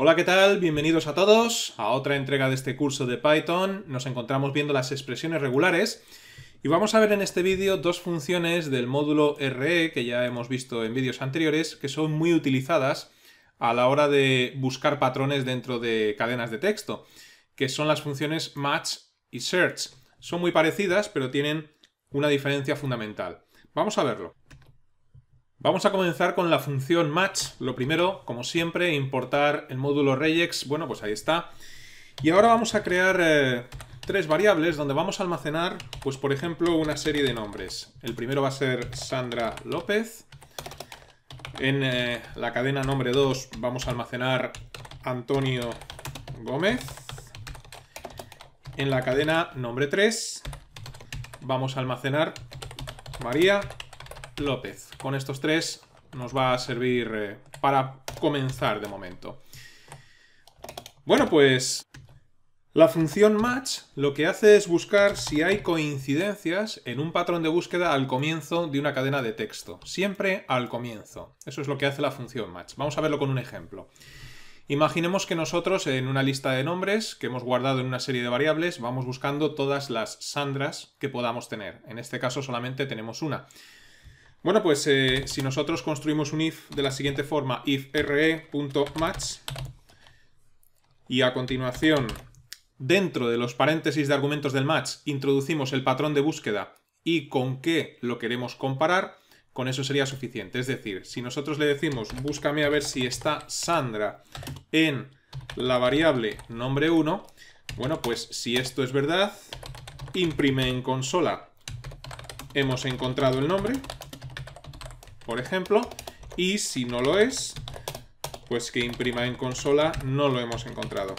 Hola, ¿qué tal? Bienvenidos a todos a otra entrega de este curso de Python. Nos encontramos viendo las expresiones regulares y vamos a ver en este vídeo dos funciones del módulo RE que ya hemos visto en vídeos anteriores que son muy utilizadas a la hora de buscar patrones dentro de cadenas de texto, que son las funciones match y search. Son muy parecidas, pero tienen una diferencia fundamental. Vamos a verlo. Vamos a comenzar con la función match. Lo primero, como siempre, importar el módulo regex. Bueno, pues ahí está. Y ahora vamos a crear eh, tres variables donde vamos a almacenar, pues por ejemplo, una serie de nombres. El primero va a ser Sandra López. En eh, la cadena nombre 2 vamos a almacenar Antonio Gómez. En la cadena nombre 3 vamos a almacenar María López. Con estos tres nos va a servir eh, para comenzar de momento. Bueno, pues la función match lo que hace es buscar si hay coincidencias en un patrón de búsqueda al comienzo de una cadena de texto. Siempre al comienzo. Eso es lo que hace la función match. Vamos a verlo con un ejemplo. Imaginemos que nosotros en una lista de nombres que hemos guardado en una serie de variables vamos buscando todas las Sandras que podamos tener. En este caso solamente tenemos una. Bueno, pues eh, si nosotros construimos un if de la siguiente forma, ifre.match, y a continuación, dentro de los paréntesis de argumentos del match, introducimos el patrón de búsqueda y con qué lo queremos comparar, con eso sería suficiente. Es decir, si nosotros le decimos, búscame a ver si está Sandra en la variable nombre 1, bueno, pues si esto es verdad, imprime en consola. Hemos encontrado el nombre, por ejemplo. Y si no lo es, pues que imprima en consola no lo hemos encontrado.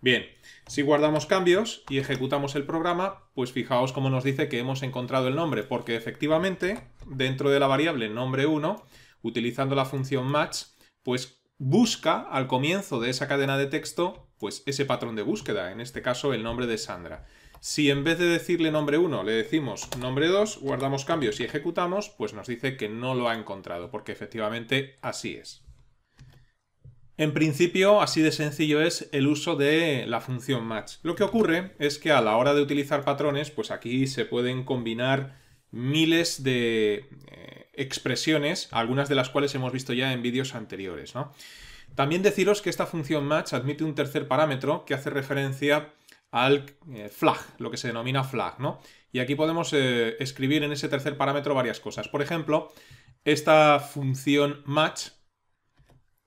Bien, si guardamos cambios y ejecutamos el programa, pues fijaos cómo nos dice que hemos encontrado el nombre, porque efectivamente, dentro de la variable nombre1, utilizando la función match, pues busca al comienzo de esa cadena de texto pues ese patrón de búsqueda, en este caso el nombre de Sandra. Si en vez de decirle nombre 1 le decimos nombre 2, guardamos cambios y ejecutamos, pues nos dice que no lo ha encontrado, porque efectivamente así es. En principio, así de sencillo es el uso de la función match. Lo que ocurre es que a la hora de utilizar patrones, pues aquí se pueden combinar miles de eh, expresiones, algunas de las cuales hemos visto ya en vídeos anteriores. También deciros que esta función match admite un tercer parámetro que hace referencia al eh, flag, lo que se denomina flag, ¿no? Y aquí podemos eh, escribir en ese tercer parámetro varias cosas. Por ejemplo, esta función match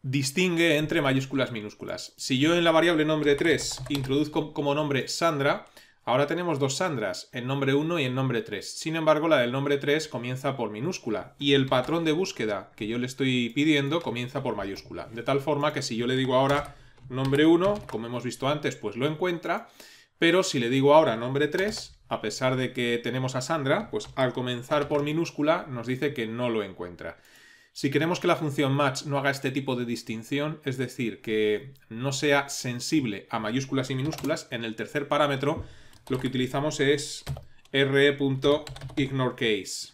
distingue entre mayúsculas y minúsculas. Si yo en la variable nombre 3 introduzco como nombre Sandra, ahora tenemos dos Sandras, en nombre 1 y en nombre 3. Sin embargo, la del nombre 3 comienza por minúscula y el patrón de búsqueda que yo le estoy pidiendo comienza por mayúscula. De tal forma que si yo le digo ahora nombre 1, como hemos visto antes, pues lo encuentra, pero si le digo ahora nombre 3, a pesar de que tenemos a Sandra, pues al comenzar por minúscula nos dice que no lo encuentra. Si queremos que la función match no haga este tipo de distinción, es decir, que no sea sensible a mayúsculas y minúsculas, en el tercer parámetro lo que utilizamos es re.ignoreCase.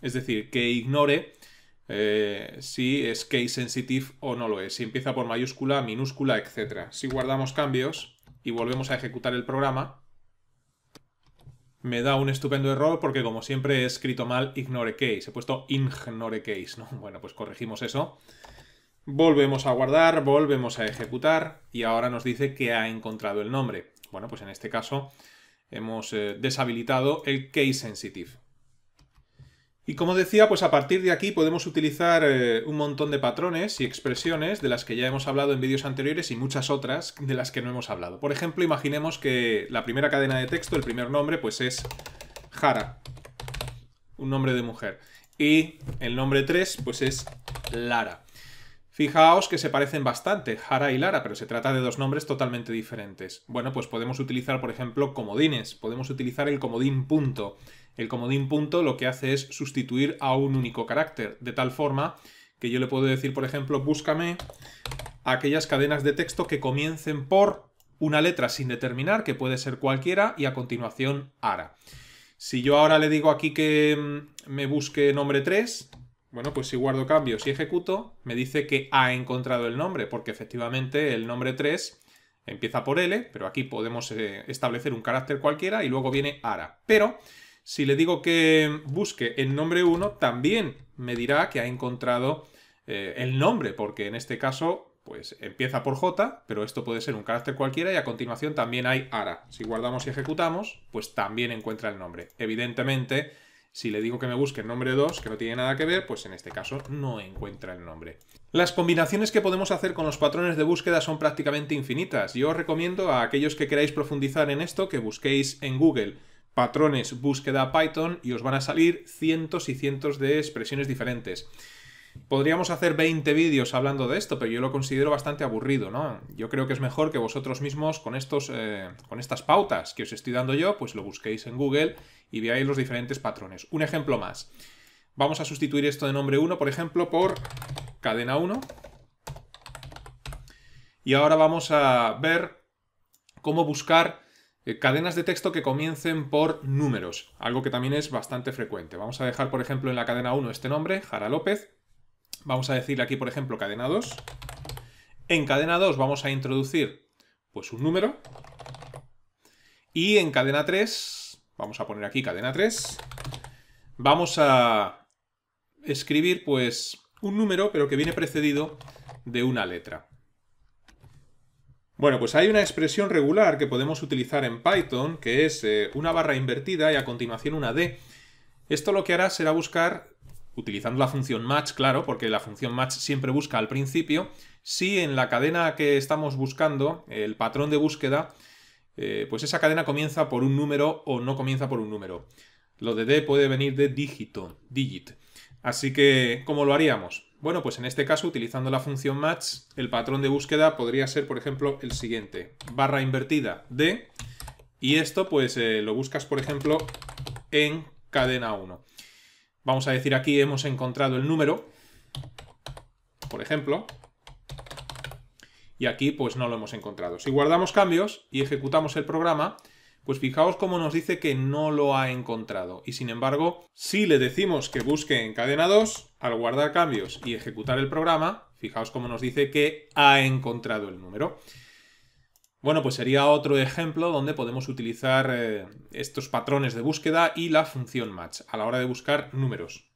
Es decir, que ignore eh, si es case sensitive o no lo es, si empieza por mayúscula, minúscula, etc. Si guardamos cambios y volvemos a ejecutar el programa, me da un estupendo error porque como siempre he escrito mal ignore case, he puesto ignore case, ¿no? Bueno, pues corregimos eso. Volvemos a guardar, volvemos a ejecutar y ahora nos dice que ha encontrado el nombre. Bueno, pues en este caso hemos eh, deshabilitado el case sensitive. Y como decía, pues a partir de aquí podemos utilizar eh, un montón de patrones y expresiones de las que ya hemos hablado en vídeos anteriores y muchas otras de las que no hemos hablado. Por ejemplo, imaginemos que la primera cadena de texto, el primer nombre, pues es Jara, un nombre de mujer. Y el nombre 3, pues es Lara. Fijaos que se parecen bastante, Jara y Lara, pero se trata de dos nombres totalmente diferentes. Bueno, pues podemos utilizar, por ejemplo, comodines. Podemos utilizar el comodín punto. El comodín punto lo que hace es sustituir a un único carácter, de tal forma que yo le puedo decir, por ejemplo, búscame aquellas cadenas de texto que comiencen por una letra sin determinar, que puede ser cualquiera, y a continuación ara. Si yo ahora le digo aquí que mm, me busque nombre 3, bueno, pues si guardo cambios y ejecuto, me dice que ha encontrado el nombre, porque efectivamente el nombre 3 empieza por L, pero aquí podemos eh, establecer un carácter cualquiera y luego viene ara. Pero si le digo que busque el nombre 1, también me dirá que ha encontrado eh, el nombre, porque en este caso pues empieza por J, pero esto puede ser un carácter cualquiera y a continuación también hay ara. Si guardamos y ejecutamos, pues también encuentra el nombre. Evidentemente, si le digo que me busque el nombre 2, que no tiene nada que ver, pues en este caso no encuentra el nombre. Las combinaciones que podemos hacer con los patrones de búsqueda son prácticamente infinitas. Yo os recomiendo a aquellos que queráis profundizar en esto que busquéis en Google patrones búsqueda Python y os van a salir cientos y cientos de expresiones diferentes. Podríamos hacer 20 vídeos hablando de esto, pero yo lo considero bastante aburrido, Yo creo que es mejor que vosotros mismos con, estos, eh, con estas pautas que os estoy dando yo, pues lo busquéis en Google y veáis los diferentes patrones. Un ejemplo más. Vamos a sustituir esto de nombre 1, por ejemplo, por cadena 1. Y ahora vamos a ver cómo buscar eh, cadenas de texto que comiencen por números, algo que también es bastante frecuente. Vamos a dejar, por ejemplo, en la cadena 1 este nombre, Jara López. Vamos a decirle aquí, por ejemplo, cadena 2. En cadena 2 vamos a introducir pues un número. Y en cadena 3, vamos a poner aquí cadena 3, vamos a escribir pues un número, pero que viene precedido de una letra. Bueno, pues hay una expresión regular que podemos utilizar en Python, que es eh, una barra invertida y a continuación una D. Esto lo que hará será buscar utilizando la función match, claro, porque la función match siempre busca al principio, si en la cadena que estamos buscando, el patrón de búsqueda, eh, pues esa cadena comienza por un número o no comienza por un número. Lo de D puede venir de dígito, digit. Así que, ¿cómo lo haríamos? Bueno, pues en este caso, utilizando la función match, el patrón de búsqueda podría ser, por ejemplo, el siguiente. Barra invertida D. Y esto, pues, eh, lo buscas, por ejemplo, en cadena 1. Vamos a decir aquí hemos encontrado el número, por ejemplo, y aquí pues no lo hemos encontrado. Si guardamos cambios y ejecutamos el programa, pues fijaos cómo nos dice que no lo ha encontrado. Y sin embargo, si le decimos que busque en cadena 2, al guardar cambios y ejecutar el programa, fijaos cómo nos dice que ha encontrado el número. Bueno, pues sería otro ejemplo donde podemos utilizar eh, estos patrones de búsqueda y la función match a la hora de buscar números.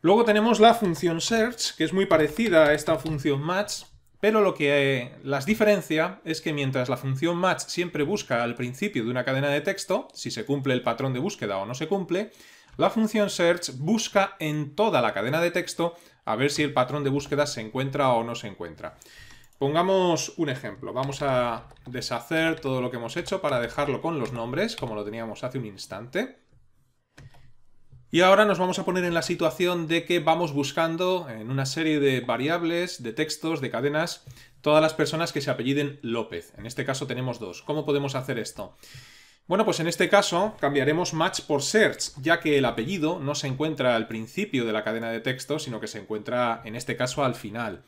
Luego tenemos la función search, que es muy parecida a esta función match, pero lo que eh, las diferencia es que mientras la función match siempre busca al principio de una cadena de texto, si se cumple el patrón de búsqueda o no se cumple, la función search busca en toda la cadena de texto a ver si el patrón de búsqueda se encuentra o no se encuentra. Pongamos un ejemplo. Vamos a deshacer todo lo que hemos hecho para dejarlo con los nombres, como lo teníamos hace un instante. Y ahora nos vamos a poner en la situación de que vamos buscando en una serie de variables, de textos, de cadenas, todas las personas que se apelliden López. En este caso tenemos dos. ¿Cómo podemos hacer esto? Bueno, pues en este caso cambiaremos match por search, ya que el apellido no se encuentra al principio de la cadena de texto, sino que se encuentra en este caso al final.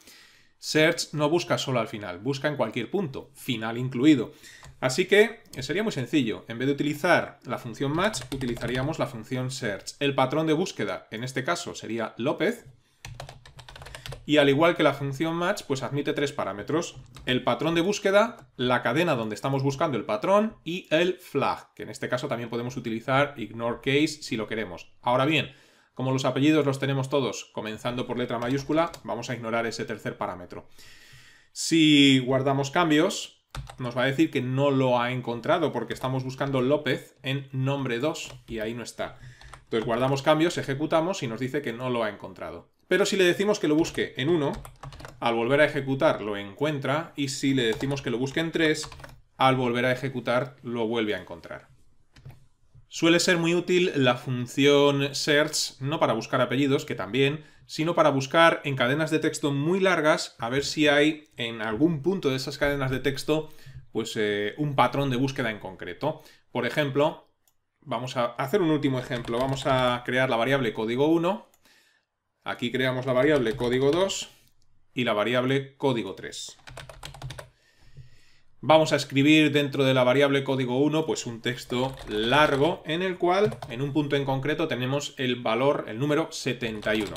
Search no busca solo al final, busca en cualquier punto, final incluido. Así que eh, sería muy sencillo. En vez de utilizar la función match, utilizaríamos la función search. El patrón de búsqueda, en este caso, sería López. Y al igual que la función match, pues admite tres parámetros. El patrón de búsqueda, la cadena donde estamos buscando el patrón y el flag, que en este caso también podemos utilizar ignore case si lo queremos. Ahora bien, como los apellidos los tenemos todos comenzando por letra mayúscula, vamos a ignorar ese tercer parámetro. Si guardamos cambios, nos va a decir que no lo ha encontrado porque estamos buscando López en nombre 2 y ahí no está. Entonces guardamos cambios, ejecutamos y nos dice que no lo ha encontrado. Pero si le decimos que lo busque en 1, al volver a ejecutar lo encuentra y si le decimos que lo busque en 3, al volver a ejecutar lo vuelve a encontrar. Suele ser muy útil la función search no para buscar apellidos, que también, sino para buscar en cadenas de texto muy largas a ver si hay en algún punto de esas cadenas de texto pues eh, un patrón de búsqueda en concreto. Por ejemplo, vamos a hacer un último ejemplo. Vamos a crear la variable código 1. Aquí creamos la variable código 2 y la variable código 3 vamos a escribir dentro de la variable código 1 pues un texto largo en el cual en un punto en concreto tenemos el valor, el número 71.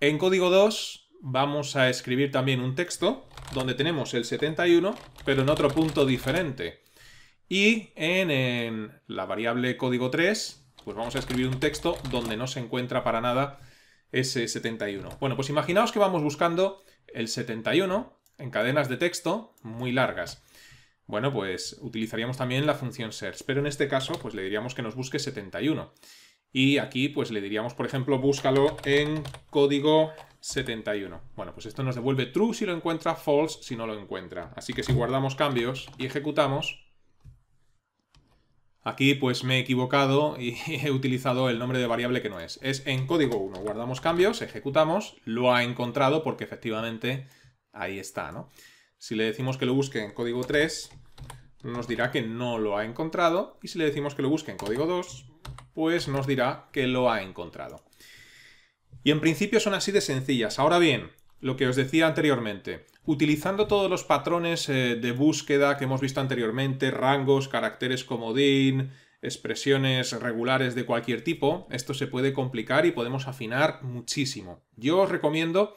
En código 2 vamos a escribir también un texto donde tenemos el 71 pero en otro punto diferente. Y en, la variable código 3 pues vamos a escribir un texto donde no se encuentra para nada ese 71. Bueno, pues imaginaos que vamos buscando el 71 en cadenas de texto muy largas. Bueno, pues utilizaríamos también la función search, pero en este caso pues le diríamos que nos busque 71. Y aquí pues le diríamos, por ejemplo, búscalo en código 71. Bueno, pues esto nos devuelve true si lo encuentra, false si no lo encuentra. Así que si guardamos cambios y ejecutamos, aquí pues me he equivocado y he utilizado el nombre de variable que no es. Es en código 1. Guardamos cambios, ejecutamos, lo ha encontrado porque efectivamente Ahí está, ¿no? Si le decimos que lo busque en código 3, nos dirá que no lo ha encontrado. Y si le decimos que lo busque en código 2, pues nos dirá que lo ha encontrado. Y en principio son así de sencillas. Ahora bien, lo que os decía anteriormente, utilizando todos los patrones eh, de búsqueda que hemos visto anteriormente, rangos, caracteres como din, expresiones regulares de cualquier tipo, esto se puede complicar y podemos afinar muchísimo. Yo os recomiendo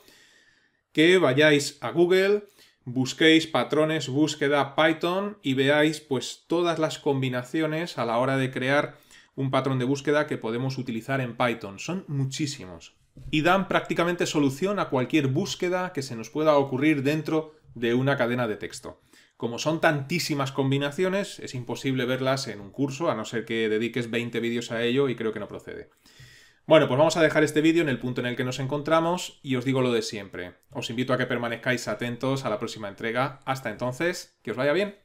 que vayáis a Google, busquéis patrones búsqueda Python y veáis pues todas las combinaciones a la hora de crear un patrón de búsqueda que podemos utilizar en Python. Son muchísimos y dan prácticamente solución a cualquier búsqueda que se nos pueda ocurrir dentro de una cadena de texto. Como son tantísimas combinaciones, es imposible verlas en un curso, a no ser que dediques 20 vídeos a ello y creo que no procede. Bueno, pues vamos a dejar este vídeo en el punto en el que nos encontramos y os digo lo de siempre. Os invito a que permanezcáis atentos a la próxima entrega. Hasta entonces, que os vaya bien.